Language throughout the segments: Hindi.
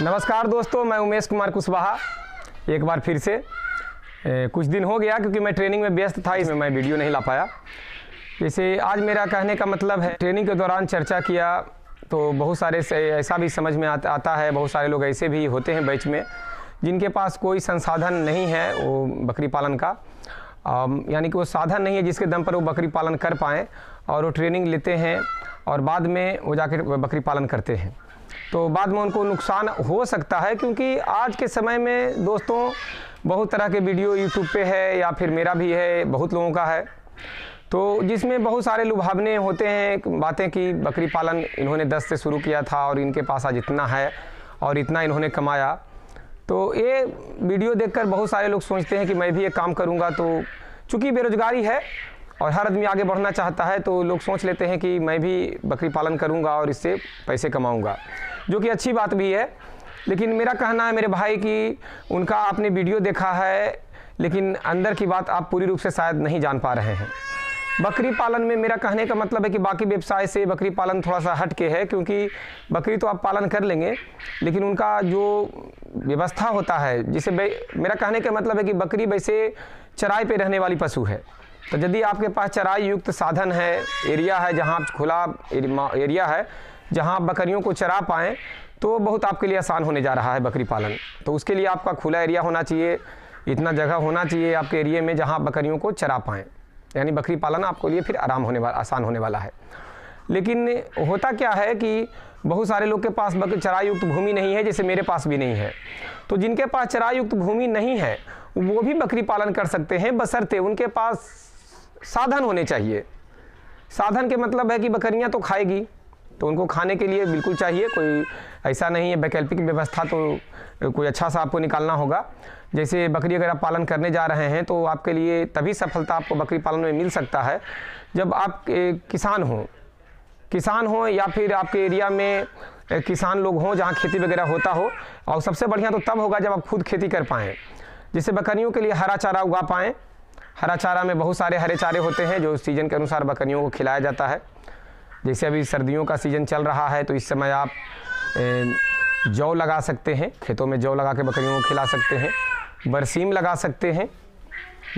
नमस्कार दोस्तों मैं उमेश कुमार कुशवाहा एक बार फिर से ए, कुछ दिन हो गया क्योंकि मैं ट्रेनिंग में व्यस्त था इसमें मैं वीडियो नहीं ला पाया जैसे आज मेरा कहने का मतलब है ट्रेनिंग के दौरान चर्चा किया तो बहुत सारे से ऐसा भी समझ में आ, आता है बहुत सारे लोग ऐसे भी होते हैं बैच में जिनके पास कोई संसाधन नहीं है वो बकरी पालन का यानी कि वो साधन नहीं है जिसके दम पर वो बकरी पालन कर पाएँ और वो ट्रेनिंग लेते हैं और बाद में वो जाकर बकरी पालन करते हैं तो बाद में उनको नुकसान हो सकता है क्योंकि आज के समय में दोस्तों बहुत तरह के वीडियो यूट्यूब पे है या फिर मेरा भी है बहुत लोगों का है तो जिसमें बहुत सारे लुभावने होते हैं बातें कि बकरी पालन इन्होंने दस से शुरू किया था और इनके पास आज इतना है और इतना इन्होंने कमाया तो ये वीडियो देखकर बहुत सारे लोग सोचते हैं कि मैं भी ये काम करूँगा तो चूँकि बेरोज़गारी है और हर आदमी आगे बढ़ना चाहता है तो लोग सोच लेते हैं कि मैं भी बकरी पालन करूँगा और इससे पैसे कमाऊँगा जो कि अच्छी बात भी है लेकिन मेरा कहना है मेरे भाई कि उनका आपने वीडियो देखा है लेकिन अंदर की बात आप पूरी रूप से शायद नहीं जान पा रहे हैं बकरी पालन में मेरा कहने का मतलब है कि बाकी व्यवसाय से बकरी पालन थोड़ा सा हट के है क्योंकि बकरी तो आप पालन कर लेंगे लेकिन उनका जो व्यवस्था होता है जिसे मेरा कहने का मतलब है कि बकरी वैसे चराई पे रहने वाली पशु है तो यदि आपके पास चराई युक्त साधन है एरिया है जहाँ खुला एरिया है जहाँ आप बकरियों को चरा पाएँ तो बहुत आपके लिए आसान होने जा रहा है बकरी पालन तो उसके लिए आपका खुला एरिया होना चाहिए इतना जगह होना चाहिए आपके एरिए में जहाँ आप बकरियों को चरा पाएँ यानी बकरी पालन आपके लिए फिर आराम होने वाला आसान होने वाला है लेकिन होता क्या है कि बहुत सारे लोग के पास बकरी चरायुक्त भूमि नहीं है जैसे मेरे पास भी नहीं है तो जिनके पास चरायुक्त भूमि नहीं है वो भी बकरी पालन कर सकते हैं बसरते उनके पास साधन होने चाहिए साधन के मतलब है कि बकरियां तो खाएगी तो उनको खाने के लिए बिल्कुल चाहिए कोई ऐसा नहीं है वैकल्पिक व्यवस्था तो कोई अच्छा सा आपको निकालना होगा जैसे बकरी अगर आप पालन करने जा रहे हैं तो आपके लिए तभी सफलता आपको बकरी पालन में मिल सकता है जब आप किसान हों किसान हों या फिर आपके एरिया में किसान लोग हों जहाँ खेती वगैरह होता हो और सबसे बढ़िया तो तब होगा जब आप खुद खेती कर पाएँ जिससे बकरियों के लिए हरा चारा उगा पाएँ हरा चारा में बहुत सारे हरे चारे होते हैं जो सीज़न के अनुसार बकरियों को खिलाया जाता है जैसे अभी सर्दियों का सीज़न चल रहा है तो इस समय आप जौ लगा सकते हैं खेतों में जौ लगा के बकरियों को खिला सकते हैं बरसीम लगा सकते हैं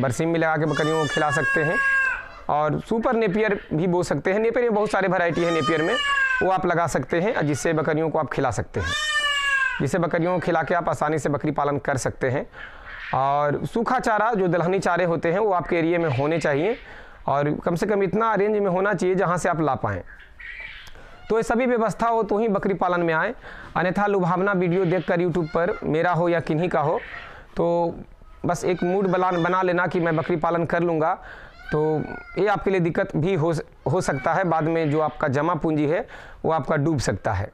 बरसीम भी लगा के बकरियों को खिला सकते हैं और सुपर नेपियर भी बो सकते हैं नेपियर में बहुत सारे वैरायटी है नेपियर में वो आप लगा सकते हैं जिससे बकरियों को आप खिला सकते हैं जिससे बकरियों को खिला के आप आसानी से बकरी पालन कर सकते हैं और सूखा चारा जो दलहनी चारे होते हैं वो आपके एरिए में होने चाहिए और कम से कम इतना रेंज में होना चाहिए जहाँ से आप ला पाएँ तो ये सभी व्यवस्था हो तो ही बकरी पालन में आए अन्यथा लुभावना वीडियो देखकर यूट्यूब पर मेरा हो या किन्हीं का हो तो बस एक मूड बना बना लेना कि मैं बकरी पालन कर लूँगा तो ये आपके लिए दिक्कत भी हो हो सकता है बाद में जो आपका जमा पूंजी है वो आपका डूब सकता है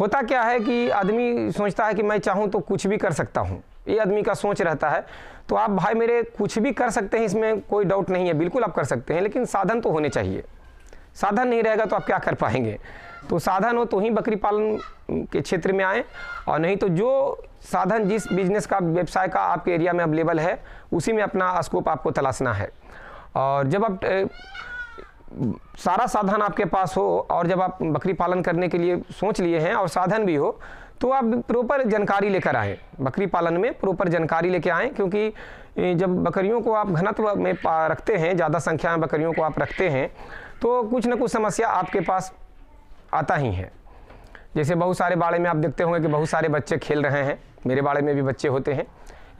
होता क्या है कि आदमी सोचता है कि मैं चाहूँ तो कुछ भी कर सकता हूँ ये आदमी का सोच रहता है तो आप भाई मेरे कुछ भी कर सकते हैं इसमें कोई डाउट नहीं है बिल्कुल आप कर सकते हैं लेकिन साधन तो होने चाहिए साधन नहीं रहेगा तो आप क्या कर पाएंगे तो साधन हो तो ही बकरी पालन के क्षेत्र में आए और नहीं तो जो साधन जिस बिजनेस का व्यवसाय का आपके एरिया में अवेलेबल है उसी में अपना स्कोप आपको तलाशना है और जब आप सारा साधन आपके पास हो और जब आप बकरी पालन करने के लिए सोच लिए हैं और साधन भी हो तो आप प्रॉपर जानकारी लेकर आएँ बकरी पालन में प्रॉपर जानकारी लेकर आएँ क्योंकि जब बकरियों को आप घनत्व में रखते हैं ज़्यादा संख्या में बकरियों को आप रखते हैं तो कुछ ना कुछ समस्या आपके पास आता ही है जैसे बहुत सारे बाड़े में आप देखते होंगे कि बहुत सारे बच्चे खेल रहे हैं मेरे बाड़े में भी बच्चे होते हैं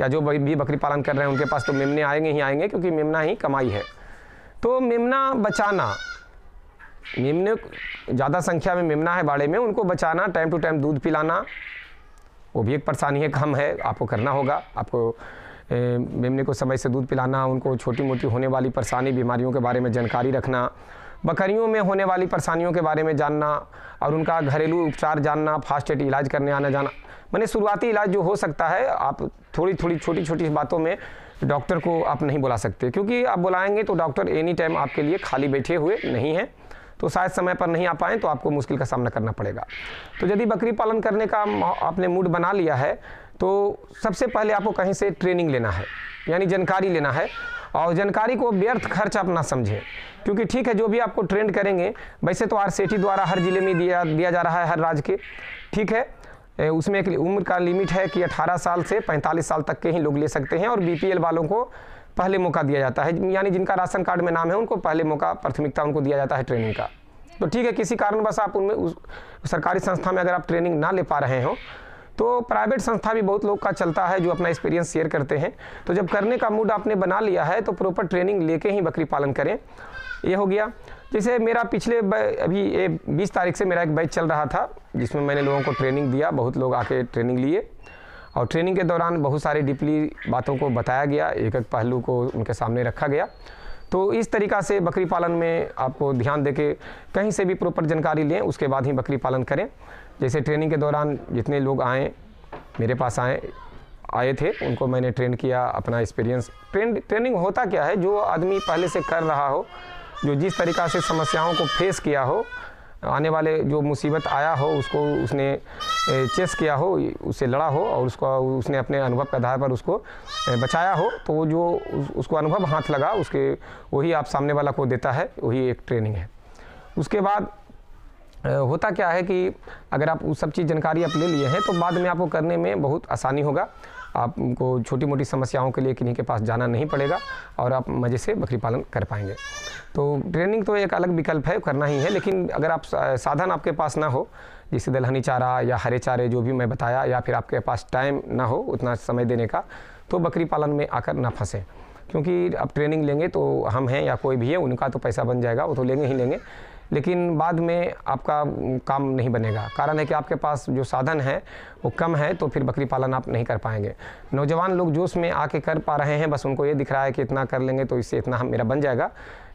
या जो भी बकरी पालन कर रहे हैं उनके पास तो मेमने आएंगे ही आएंगे क्योंकि मेमना ही कमाई है तो मेमना बचाना मेमने ज़्यादा संख्या में मेमना है बाड़े में उनको बचाना टाइम टू टाइम दूध पिलाना वो भी एक परेशानी है कम है आपको करना होगा आपको मेमने को समय से दूध पिलाना उनको छोटी मोटी होने वाली परेशानी बीमारियों के बारे में जानकारी रखना बकरियों में होने वाली परेशानियों के बारे में जानना और उनका घरेलू उपचार जानना फास्ट एड इलाज करने आना जाना मैंने शुरुआती इलाज जो हो सकता है आप थोड़ी थोड़ी छोटी छोटी बातों में डॉक्टर को आप नहीं बुला सकते क्योंकि आप बुलाएंगे तो डॉक्टर एनी टाइम आपके लिए खाली बैठे हुए नहीं हैं तो शायद समय पर नहीं आ पाएँ तो आपको मुश्किल का सामना करना पड़ेगा तो यदि बकरी पालन करने का आपने मूड बना लिया है तो सबसे पहले आपको कहीं से ट्रेनिंग लेना है यानी जानकारी लेना है और जानकारी को व्यर्थ खर्च आप ना समझें क्योंकि ठीक है जो भी आपको ट्रेंड करेंगे वैसे तो आर द्वारा हर ज़िले में दिया दिया जा रहा है हर राज्य के ठीक है उसमें एक उम्र का लिमिट है कि 18 साल से 45 साल तक के ही लोग ले सकते हैं और बीपीएल वालों को पहले मौका दिया जाता है यानी जिनका राशन कार्ड में नाम है उनको पहले मौका प्राथमिकता उनको दिया जाता है ट्रेनिंग का तो ठीक है किसी कारणवश आप उनमें उस सरकारी संस्था में अगर आप ट्रेनिंग ना ले पा रहे हो तो प्राइवेट संस्था भी बहुत लोग का चलता है जो अपना एक्सपीरियंस शेयर करते हैं तो जब करने का मूड आपने बना लिया है तो प्रॉपर ट्रेनिंग लेके ही बकरी पालन करें ये हो गया जैसे मेरा पिछले अभी ये बीस तारीख से मेरा एक बैच चल रहा था जिसमें मैंने लोगों को ट्रेनिंग दिया बहुत लोग आके ट्रेनिंग लिए और ट्रेनिंग के दौरान बहुत सारी डीपली बातों को बताया गया एक एक पहलू को उनके सामने रखा गया तो इस तरीका से बकरी पालन में आपको ध्यान दे के कहीं से भी प्रॉपर जानकारी लें उसके बाद ही बकरी पालन करें जैसे ट्रेनिंग के दौरान जितने लोग आए मेरे पास आए आए थे उनको मैंने ट्रेन किया अपना एक्सपीरियंस ट्रेन ट्रेनिंग होता क्या है जो आदमी पहले से कर रहा हो जो जिस तरीका से समस्याओं को फेस किया हो आने वाले जो मुसीबत आया हो उसको उसने चेस किया हो उससे लड़ा हो और उसको उसने अपने अनुभव के आधार पर उसको बचाया हो तो जो उसको अनुभव हाथ लगा उसके वही आप सामने वाला को देता है वही एक ट्रेनिंग है उसके बाद होता क्या है कि अगर आप उस सब चीज़ जानकारी आप ले लिए हैं तो बाद में आपको करने में बहुत आसानी होगा आपको छोटी मोटी समस्याओं के लिए किन्हीं के पास जाना नहीं पड़ेगा और आप मज़े से बकरी पालन कर पाएंगे तो ट्रेनिंग तो एक अलग विकल्प है करना ही है लेकिन अगर आप साधन आपके पास ना हो जैसे दलहनी चारा या हरे चारे जो भी मैं बताया या फिर आपके पास टाइम ना हो उतना समय देने का तो बकरी पालन में आकर ना फंसें क्योंकि आप ट्रेनिंग लेंगे तो हम हैं या कोई भी है उनका तो पैसा बन जाएगा वो तो लेंगे ही लेंगे लेकिन बाद में आपका काम नहीं बनेगा कारण है कि आपके पास जो साधन है वो कम है तो फिर बकरी पालन आप नहीं कर पाएंगे नौजवान लोग जोश में आके कर पा रहे हैं बस उनको ये दिख रहा है कि इतना कर लेंगे तो इससे इतना मेरा बन जाएगा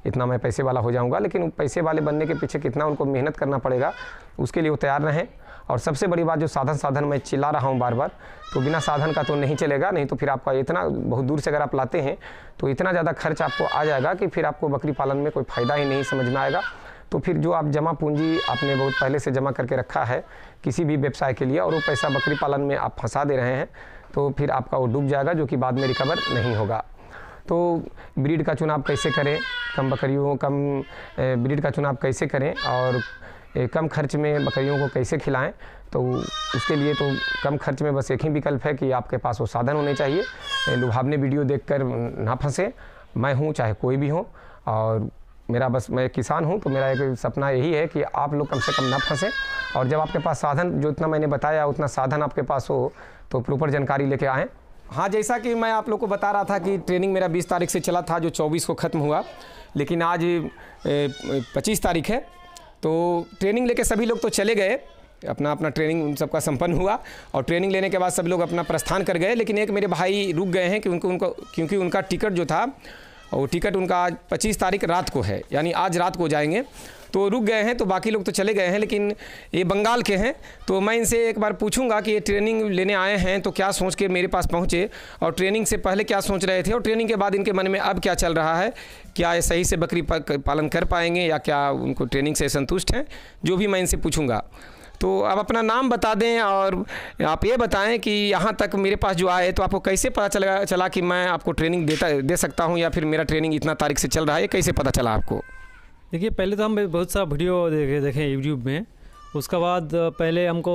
इतना मैं पैसे वाला हो जाऊँगा लेकिन पैसे वाले बनने के पीछे कितना उनको मेहनत करना पड़ेगा उसके लिए वो तैयार रहें और सबसे बड़ी बात जो साधन साधन मैं चिल्ला रहा हूँ बार बार तो बिना साधन का तो नहीं चलेगा नहीं तो फिर आपका इतना बहुत दूर से अगर आप लाते हैं तो इतना ज़्यादा खर्च आपको आ जाएगा कि फिर आपको बकरी पालन में कोई फ़ायदा ही नहीं समझ में आएगा तो फिर जो आप जमा पूंजी आपने बहुत पहले से जमा करके रखा है किसी भी व्यवसाय के लिए और वो पैसा बकरी पालन में आप फंसा दे रहे हैं तो फिर आपका वो डूब जाएगा जो कि बाद में रिकवर नहीं होगा तो ब्रीड का चुनाव कैसे करें कम बकरियों कम ब्रीड का चुनाव कैसे करें और कम खर्च में बकरियों को कैसे खिलाएं तो उसके लिए तो कम खर्च में बस एक ही विकल्प है कि आपके पास वो साधन होने चाहिए लुभावने वीडियो देखकर ना फंसे मैं हूँ चाहे कोई भी हो और मेरा बस मैं किसान हूँ तो मेरा एक सपना यही है कि आप लोग कम से कम ना फंसें और जब आपके पास साधन जो इतना मैंने बताया उतना साधन आपके पास हो तो प्रॉपर जानकारी लेके आएँ हाँ जैसा कि मैं आप लोग को बता रहा था कि ट्रेनिंग मेरा 20 तारीख से चला था जो 24 को ख़त्म हुआ लेकिन आज 25 तारीख है तो ट्रेनिंग लेके सभी लोग तो चले गए अपना अपना ट्रेनिंग उन सबका संपन्न हुआ और ट्रेनिंग लेने के बाद सब लोग अपना प्रस्थान कर गए लेकिन एक मेरे भाई रुक गए हैं कि उनको उनको क्योंकि उनका टिकट जो था और टिकट उनका आज पच्चीस तारीख रात को है यानी आज रात को जाएंगे तो रुक गए हैं तो बाकी लोग तो चले गए हैं लेकिन ये बंगाल के हैं तो मैं इनसे एक बार पूछूंगा कि ये ट्रेनिंग लेने आए हैं तो क्या सोच के मेरे पास पहुँचे और ट्रेनिंग से पहले क्या सोच रहे थे और ट्रेनिंग के बाद इनके मन में अब क्या चल रहा है क्या ये सही से बकरी पालन कर पाएंगे या क्या उनको ट्रेनिंग से संतुष्ट हैं जो भी मैं इनसे पूछूँगा तो आप अपना नाम बता दें और आप ये बताएं कि यहाँ तक मेरे पास जो आए तो आपको कैसे पता चला चला कि मैं आपको ट्रेनिंग देता दे सकता हूँ या फिर मेरा ट्रेनिंग इतना तारीख से चल रहा है कैसे पता चला आपको देखिए पहले तो हम बहुत सारा वीडियो देखे देखें यूट्यूब में उसके बाद पहले हमको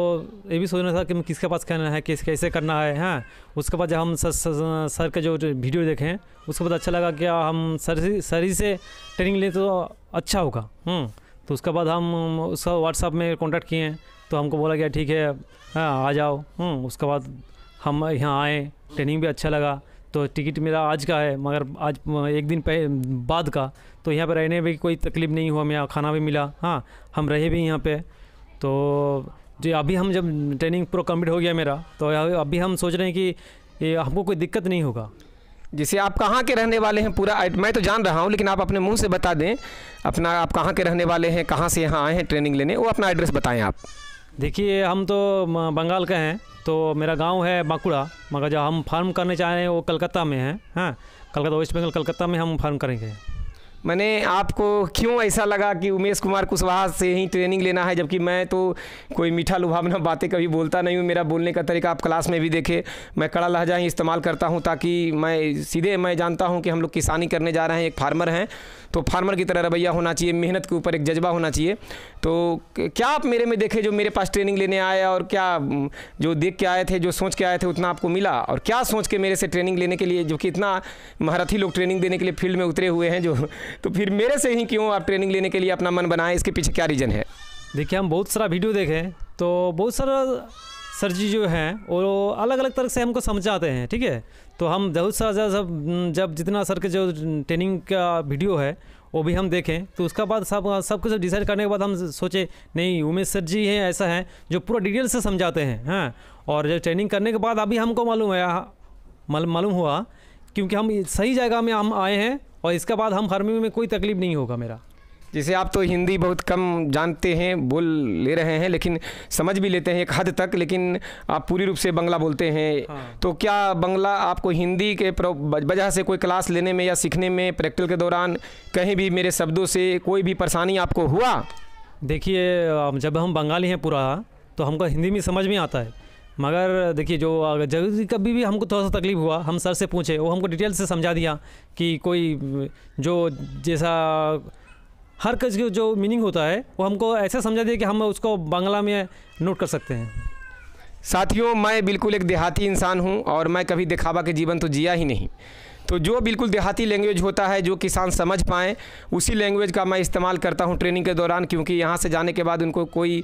ये भी सोचना था कि किसके पास करना है किस कैसे करना है हाँ उसके बाद जब हम सर सर, सर के जो वीडियो देखें उसके बाद अच्छा लगा कि हम सर सर ही से ट्रेनिंग लें तो अच्छा होगा हम्म। तो उसके बाद हम उसका व्हाट्सअप में कॉन्टैक्ट किए तो हमको बोला गया ठीक है हाँ आ जाओ हम्म, उसके बाद हम यहाँ आए ट्रेनिंग भी अच्छा लगा तो टिकट मेरा आज का है मगर आज एक दिन पहले बाद का तो यहाँ पर रहने में कोई तकलीफ़ नहीं हुआ मेरा खाना भी मिला हाँ हम रहे भी यहाँ पे तो जो अभी हम जब ट्रेनिंग पूरा कम्प्लीट हो गया मेरा तो अभी हम सोच रहे हैं कि ये हमको कोई दिक्कत नहीं होगा जैसे आप कहाँ के रहने वाले हैं पूरा मैं तो जान रहा हूँ लेकिन आप अपने मुँह से बता दें अपना आप कहाँ के रहने वाले हैं कहाँ से यहाँ आए हैं ट्रेनिंग लेने वो अपना एड्रेस बताएं आप देखिए हम तो बंगाल के हैं तो मेरा गांव है बांकुड़ा मगर जो हम फार्म करने चाह रहे हैं वो कलकत्ता में है हाँ कलकत्ता वेस्ट बंगाल कलकत्ता में हम फार्म करेंगे मैंने आपको क्यों ऐसा लगा कि उमेश कुमार कुशवाहा से ही ट्रेनिंग लेना है जबकि मैं तो कोई मीठा लुभावना बातें कभी बोलता नहीं हूँ मेरा बोलने का तरीका आप क्लास में भी देखे मैं कड़ा लहजा ही इस्तेमाल करता हूँ ताकि मैं सीधे मैं जानता हूँ कि हम लोग किसानी करने जा रहे हैं एक फार्मर हैं तो फार्मर की तरह रवैया होना चाहिए मेहनत के ऊपर एक जज्बा होना चाहिए तो क्या आप मेरे में देखे जो मेरे पास ट्रेनिंग लेने आए और क्या जो देख के आए थे जो सोच के आए थे उतना आपको मिला और क्या सोच के मेरे से ट्रेनिंग लेने के लिए जो कि इतना महारथी लोग ट्रेनिंग देने के लिए फील्ड में उतरे हुए हैं जो तो फिर मेरे से ही क्यों आप ट्रेनिंग लेने के लिए अपना मन बनाएं इसके पीछे क्या रीज़न है देखिए हम बहुत सारा वीडियो देखें तो बहुत सारा सर जी जो हैं वो अलग अलग तरह से हमको समझाते हैं ठीक है तो हम बहुत सर जब जब जितना सर के जो ट्रेनिंग का वीडियो है वो भी हम देखें तो उसका बाद सब सब कुछ डिसाइड करने के बाद हम सोचे नहीं उमेश सर जी हैं ऐसा है जो पूरा डिटेल से समझाते हैं हाँ और जो ट्रेनिंग करने के बाद अभी हमको मालूम है मालूम हुआ क्योंकि हम सही जगह में हम आए हैं और इसके बाद हम हर में कोई तकलीफ़ नहीं होगा मेरा जैसे आप तो हिंदी बहुत कम जानते हैं बोल ले रहे हैं लेकिन समझ भी लेते हैं एक हद तक लेकिन आप पूरी रूप से बंगला बोलते हैं हाँ। तो क्या बंगला आपको हिंदी के वजह से कोई क्लास लेने में या सीखने में प्रैक्टिकल के दौरान कहीं भी मेरे शब्दों से कोई भी परेशानी आपको हुआ देखिए जब हम बंगाली हैं पूरा तो हमको हिंदी में समझ में आता है मगर देखिए जो जब कभी भी हमको थोड़ा सा तकलीफ हुआ हम सर से पूछे वो हमको डिटेल से समझा दिया कि कोई जो जैसा हर कज जो मीनिंग होता है वो हमको ऐसा समझा दिया कि हम उसको बांग्ला में नोट कर सकते हैं साथियों मैं बिल्कुल एक देहाती इंसान हूँ और मैं कभी दिखावा के जीवन तो जिया ही नहीं तो जो बिल्कुल देहाती लैंग्वेज होता है जो किसान समझ पाएँ उसी लैंग्वेज का मैं इस्तेमाल करता हूँ ट्रेनिंग के दौरान क्योंकि यहाँ से जाने के बाद उनको कोई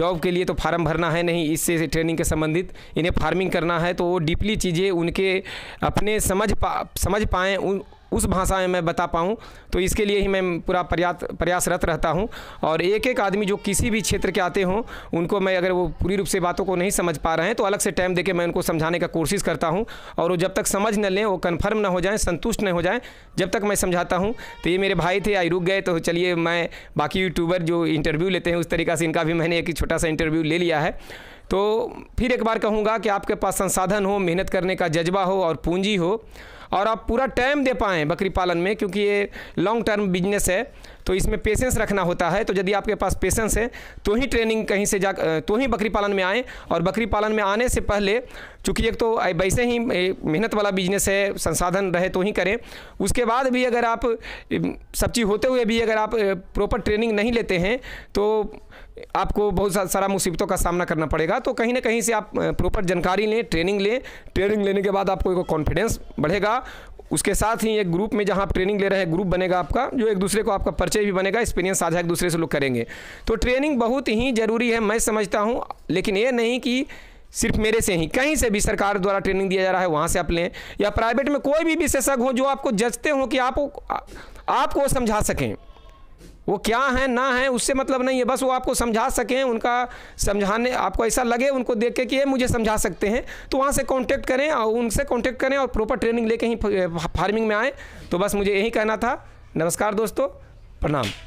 जॉब के लिए तो फार्म भरना है नहीं इससे ट्रेनिंग के संबंधित इन्हें फार्मिंग करना है तो वो डीपली चीज़ें उनके अपने समझ पा समझ पाएँ उन उस भाषा में मैं बता पाऊँ तो इसके लिए ही मैं पूरा प्रयास प्रयासरत रहता हूँ और एक एक आदमी जो किसी भी क्षेत्र के आते हों उनको मैं अगर वो पूरी रूप से बातों को नहीं समझ पा रहे हैं तो अलग से टाइम देके मैं उनको समझाने का कोशिश करता हूँ और वो जब तक समझ न लें वो कन्फर्म ना हो जाएँ संतुष्ट न हो जाएँ जब तक मैं समझाता हूँ तो ये मेरे भाई थे आई रुक गए तो चलिए मैं बाकी यूट्यूबर जो इंटरव्यू लेते हैं उस तरीका से इनका भी मैंने एक छोटा सा इंटरव्यू ले लिया है तो फिर एक बार कहूँगा कि आपके पास संसाधन हो मेहनत करने का जज्बा हो और पूंजी हो और आप पूरा टाइम दे पाएँ बकरी पालन में क्योंकि ये लॉन्ग टर्म बिजनेस है तो इसमें पेशेंस रखना होता है तो यदि आपके पास पेशेंस है तो ही ट्रेनिंग कहीं से जा तो ही बकरी पालन में आएँ और बकरी पालन में आने से पहले चूँकि एक तो वैसे ही मेहनत वाला बिजनेस है संसाधन रहे तो ही करें उसके बाद भी अगर आप सब चीज़ होते हुए भी अगर आप प्रॉपर ट्रेनिंग नहीं लेते हैं तो आपको बहुत सारा मुसीबतों का सामना करना पड़ेगा तो कहीं ना कहीं से आप प्रॉपर जानकारी लें ट्रेनिंग लें ट्रेनिंग लेने के बाद आपको एक कॉन्फिडेंस बढ़ेगा उसके साथ ही एक ग्रुप में जहाँ आप ट्रेनिंग ले रहे हैं ग्रुप बनेगा आपका जो एक दूसरे को आपका परिचय भी बनेगा एक्सपीरियंस साझा एक दूसरे से लोग करेंगे तो ट्रेनिंग बहुत ही ज़रूरी है मैं समझता हूँ लेकिन ये नहीं कि सिर्फ मेरे से ही कहीं से भी सरकार द्वारा ट्रेनिंग दिया जा रहा है वहाँ से आप लें या प्राइवेट में कोई भी विशेषज्ञ हो जो आपको जजते हो कि आप आपको समझा सकें वो क्या है ना है उससे मतलब नहीं है बस वो आपको समझा सकें उनका समझाने आपको ऐसा लगे उनको देख के कि ये मुझे समझा सकते हैं तो वहाँ से कांटेक्ट करें और उनसे कांटेक्ट करें और प्रॉपर ट्रेनिंग लेके ही फार्मिंग में आए तो बस मुझे यही कहना था नमस्कार दोस्तों प्रणाम